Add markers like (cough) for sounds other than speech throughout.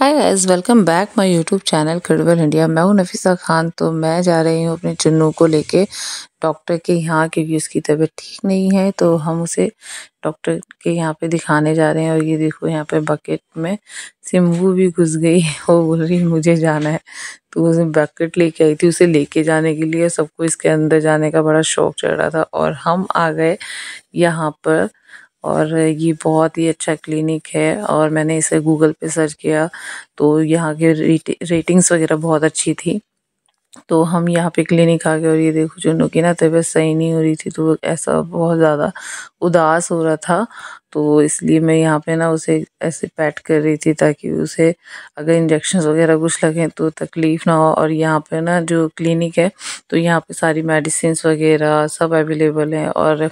hi guys welcome back my YouTube channel Credible India मैं हूं नफीसा खान तो मैं जा रही हूं अपने चुन्नू को लेके डॉक्टर के यहाँ क्योंकि उसकी तबीयत ठीक नहीं है तो हम उसे डॉक्टर के यहाँ पे दिखाने जा रहे हैं और ये देखो यहाँ पे बकेट में सिम्बू भी घुस गई वो बोल रही मुझे जाना है तो उसने बकेट लेके आई थी उसे लेके जाने के लिए सबको इसके अंदर जाने का बड़ा शौक चढ़ रहा था और हम आ गए यहाँ पर और ये बहुत ही अच्छा क्लिनिक है और मैंने इसे गूगल पे सर्च किया तो यहाँ के रेटिंग्स वगैरह बहुत अच्छी थी तो हम यहाँ पे क्लिनिक आ गए और ये देखो जो नुकी ना तबीयत सही नहीं हो रही थी तो ऐसा बहुत ज़्यादा उदास हो रहा था तो इसलिए मैं यहाँ पे ना उसे ऐसे पैट कर रही थी ताकि उसे अगर इंजेक्शन वगैरह कुछ लगें तो तकलीफ़ ना हो और यहाँ पे ना जो क्लिनिक है तो यहाँ पे सारी मेडिसिन वगैरह सब अवेलेबल हैं और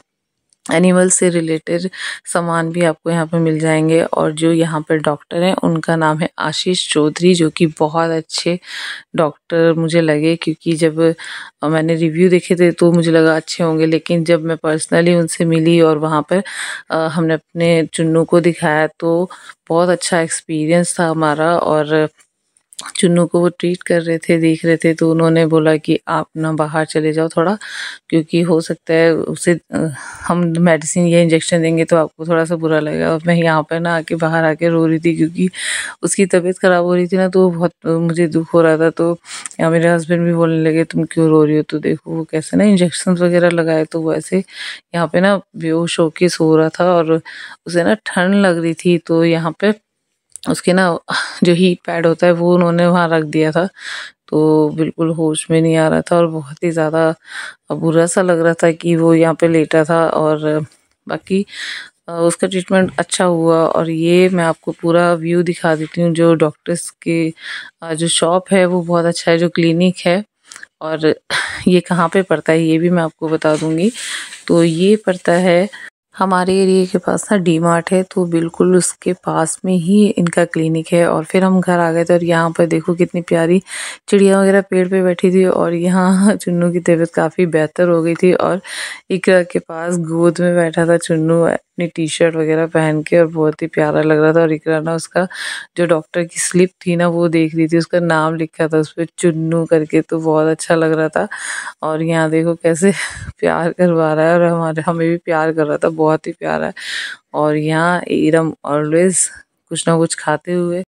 एनिमल से रिलेटेड सामान भी आपको यहाँ पे मिल जाएंगे और जो यहाँ पर डॉक्टर हैं उनका नाम है आशीष चौधरी जो कि बहुत अच्छे डॉक्टर मुझे लगे क्योंकि जब मैंने रिव्यू देखे थे तो मुझे लगा अच्छे होंगे लेकिन जब मैं पर्सनली उनसे मिली और वहाँ पर हमने अपने चुन्नू को दिखाया तो बहुत अच्छा एक्सपीरियंस था हमारा और चुन्नू को वो ट्रीट कर रहे थे देख रहे थे तो उन्होंने बोला कि आप ना बाहर चले जाओ थोड़ा क्योंकि हो सकता है उसे हम मेडिसिन या इंजेक्शन देंगे तो आपको थोड़ा सा बुरा लगेगा और मैं यहाँ पर ना आके बाहर आके रो रही थी क्योंकि उसकी तबीयत ख़राब हो रही थी ना तो बहुत मुझे दुख हो रहा था तो यहाँ मेरे हस्बैंड भी बोलने लगे तुम क्यों रो रही हो तो देखो वो कैसे ना इंजेक्शन वगैरह लगाए तो वो ऐसे यहाँ पर ना बेहोश होके सो रहा था और उसे ना ठंड लग रही थी तो यहाँ पर उसके ना जो हीट पैड होता है वो उन्होंने वहाँ रख दिया था तो बिल्कुल होश में नहीं आ रहा था और बहुत ही ज़्यादा बुरा सा लग रहा था कि वो यहाँ पे लेटा था और बाकी उसका ट्रीटमेंट अच्छा हुआ और ये मैं आपको पूरा व्यू दिखा देती हूँ जो डॉक्टर्स के जो शॉप है वो बहुत अच्छा है जो क्लिनिक है और ये कहाँ पे पड़ता है ये भी मैं आपको बता दूँगी तो ये पड़ता है हमारे एरिए के पास ना डी मार्ट है तो बिल्कुल उसके पास में ही इनका क्लिनिक है और फिर हम घर आ गए थे और यहाँ पर देखो कितनी प्यारी चिड़िया वगैरह पेड़ पे बैठी थी और यहाँ (laughs) चुन्नू की तबीयत काफ़ी बेहतर हो गई थी और इकरा के पास गोद में बैठा था चुन्नू अपनी टी-शर्ट वगैरह पहन के और बहुत ही प्यारा लग रहा था और इकरा ना उसका जो डॉक्टर की स्लिप थी ना वो देख रही थी उसका नाम लिखा था उस पर चुन्नू करके तो बहुत अच्छा लग रहा था और यहाँ देखो कैसे (laughs) प्यार करवा रहा है और हमारे हमें भी प्यार कर रहा था बहुत ही प्यारा है और यहाँ इरम ऑलवेज कुछ ना कुछ खाते हुए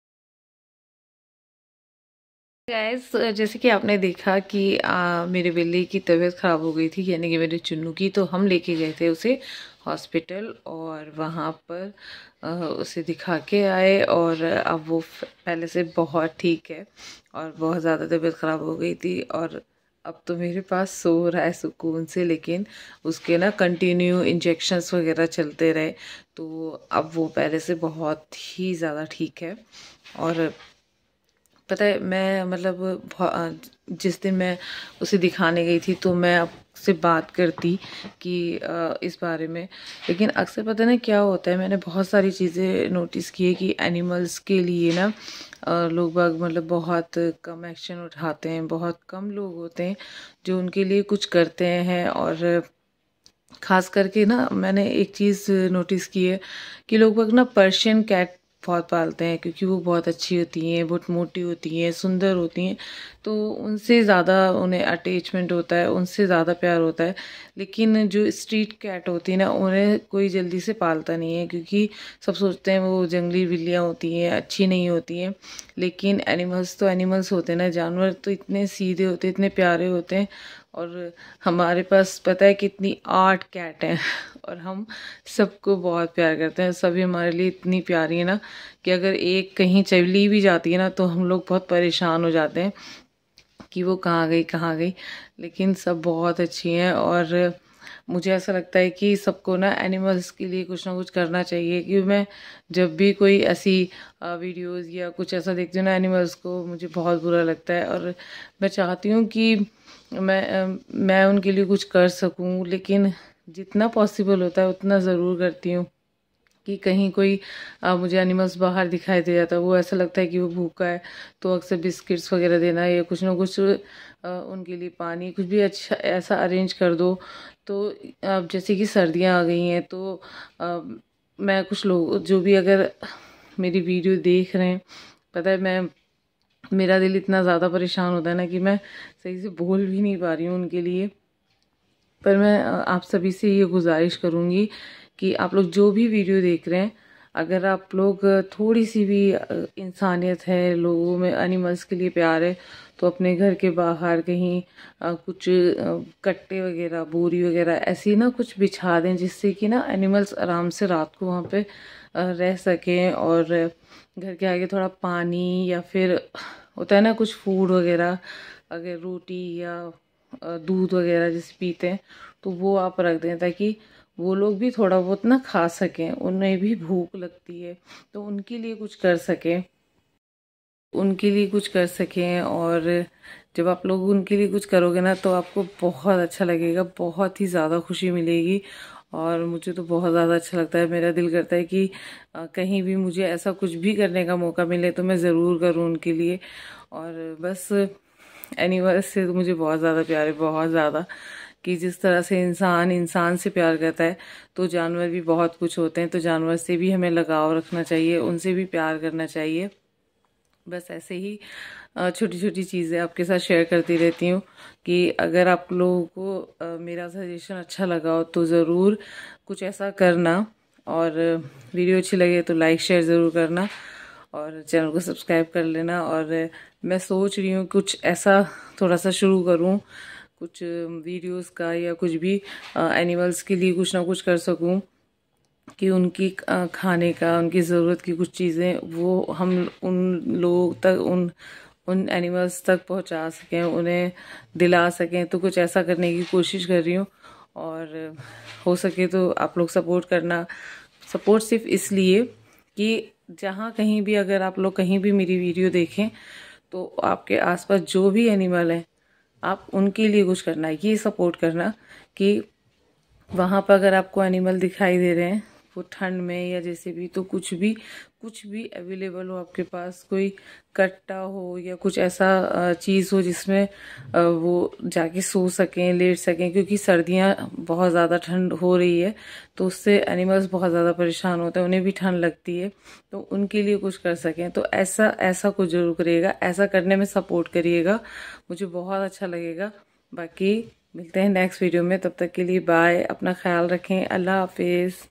गैस जैसे कि आपने देखा कि आ, मेरे बिल्ली की तबीयत ख़राब हो गई थी यानी कि मेरे चुन्नू की तो हम लेके गए थे उसे हॉस्पिटल और वहाँ पर आ, उसे दिखा के आए और अब वो पहले से बहुत ठीक है और बहुत ज़्यादा तबीयत ख़राब हो गई थी और अब तो मेरे पास सो रहा है सुकून से लेकिन उसके ना कंटिन्यू इंजेक्शन्स वगैरह चलते रहे तो अब वो पहले से बहुत ही ज़्यादा ठीक है और पता है मैं मतलब जिस दिन मैं उसे दिखाने गई थी तो मैं आपसे बात करती कि इस बारे में लेकिन अक्सर पता ना क्या होता है मैंने बहुत सारी चीज़ें नोटिस की है कि एनिमल्स के लिए ना लोग बाग मतलब बहुत कम एक्शन उठाते हैं बहुत कम लोग होते हैं जो उनके लिए कुछ करते हैं और ख़ास करके ना मैंने एक चीज़ नोटिस की है कि लोग बाग ना पर्शियन कैट बहुत पालते हैं क्योंकि वो बहुत अच्छी होती हैं बहुत मोटी होती हैं सुंदर होती हैं तो उनसे ज़्यादा उन्हें अटैचमेंट होता है उनसे ज़्यादा प्यार होता है लेकिन जो स्ट्रीट कैट होती है ना उन्हें कोई जल्दी से पालता नहीं है क्योंकि सब सोचते हैं वो जंगली बिल्लियाँ होती हैं अच्छी नहीं होती हैं लेकिन एनिमल्स तो एनिमल्स होते हैं ना जानवर तो इतने सीधे होते इतने प्यारे होते हैं और हमारे पास पता है कितनी आठ कैट हैं और हम सबको बहुत प्यार करते हैं सभी हमारे लिए इतनी प्यारी है ना कि अगर एक कहीं चली भी जाती है ना तो हम लोग बहुत परेशान हो जाते हैं कि वो कहाँ गई कहाँ गई लेकिन सब बहुत अच्छी हैं और मुझे ऐसा लगता है कि सबको ना एनिमल्स के लिए कुछ ना कुछ करना चाहिए क्योंकि मैं जब भी कोई ऐसी वीडियोस या कुछ ऐसा देखती हूँ ना एनिमल्स को मुझे बहुत बुरा लगता है और मैं चाहती हूँ कि मैं मैं उनके लिए कुछ कर सकूँ लेकिन जितना पॉसिबल होता है उतना ज़रूर करती हूँ कि कहीं कोई आ, मुझे एनिमल्स बाहर दिखाई दे जाता है वो ऐसा लगता है कि वो भूखा है तो अक्सर बिस्किट्स वगैरह देना या कुछ ना कुछ आ, उनके लिए पानी कुछ भी अच्छा ऐसा अरेंज कर दो तो अब जैसे कि सर्दियाँ आ गई हैं तो आ, मैं कुछ लोग जो भी अगर मेरी वीडियो देख रहे हैं पता है मैं मेरा दिल इतना ज़्यादा परेशान होता है ना कि मैं सही से बोल भी नहीं पा रही हूँ उनके लिए पर मैं आप सभी से ये गुजारिश करूँगी कि आप लोग जो भी वीडियो देख रहे हैं अगर आप लोग थोड़ी सी भी इंसानियत है लोगों में एनिमल्स के लिए प्यार है तो अपने घर के बाहर कहीं कुछ कट्टे वगैरह बोरी वगैरह ऐसी ना कुछ बिछा दें जिससे कि ना एनिमल्स आराम से रात को वहाँ पे रह सकें और घर के आगे थोड़ा पानी या फिर होता है ना कुछ फूड वगैरह अगर रोटी या दूध वगैरह जैसे पीते हैं तो वो आप रख दें ताकि वो लोग भी थोड़ा बहुत ना खा सकें उन्हें भी भूख लगती है तो उनके लिए कुछ कर सकें उनके लिए कुछ कर सकें और जब आप लोग उनके लिए कुछ करोगे ना तो आपको बहुत अच्छा लगेगा बहुत ही ज़्यादा खुशी मिलेगी और मुझे तो बहुत ज़्यादा अच्छा लगता है मेरा दिल करता है कि कहीं भी मुझे ऐसा कुछ भी करने का मौका मिले तो मैं ज़रूर करूँ उनके लिए और बस एनिमल्स से तो मुझे बहुत ज़्यादा प्यार है बहुत ज़्यादा कि जिस तरह से इंसान इंसान से प्यार करता है तो जानवर भी बहुत कुछ होते हैं तो जानवर से भी हमें लगाव रखना चाहिए उनसे भी प्यार करना चाहिए बस ऐसे ही छोटी छोटी चीज़ें आपके साथ शेयर करती रहती हूँ कि अगर आप लोगों को मेरा सजेशन अच्छा लगा हो तो ज़रूर कुछ ऐसा करना और वीडियो अच्छी लगे तो लाइक शेयर ज़रूर करना और चैनल को सब्सक्राइब कर लेना और मैं सोच रही हूँ कुछ ऐसा थोड़ा सा शुरू करूँ कुछ वीडियोस का या कुछ भी एनिमल्स के लिए कुछ ना कुछ कर सकूँ कि उनकी खाने का उनकी ज़रूरत की कुछ चीज़ें वो हम उन लोगों तक उन उन एनिमल्स तक पहुंचा सकें उन्हें दिला सकें तो कुछ ऐसा करने की कोशिश कर रही हूँ और हो सके तो आप लोग सपोर्ट करना सपोर्ट सिर्फ इसलिए कि जहाँ कहीं भी अगर आप लोग कहीं भी मेरी वीडियो देखें तो आपके आसपास जो भी एनिमल हैं आप उनके लिए कुछ करना ये सपोर्ट करना कि वहाँ पर अगर आपको एनिमल दिखाई दे रहे हैं वो ठंड में या जैसे भी तो कुछ भी कुछ भी अवेलेबल हो आपके पास कोई कट्टा हो या कुछ ऐसा चीज़ हो जिसमें वो जाके सो सकें लेट सकें क्योंकि सर्दियां बहुत ज़्यादा ठंड हो रही है तो उससे एनिमल्स बहुत ज़्यादा परेशान होते हैं उन्हें भी ठंड लगती है तो उनके लिए कुछ कर सकें तो ऐसा ऐसा कुछ जरूर करिएगा ऐसा करने में सपोर्ट करिएगा मुझे बहुत अच्छा लगेगा बाकी मिलते हैं नेक्स्ट वीडियो में तब तक के लिए बाय अपना ख्याल रखें अल्लाह हाफिज़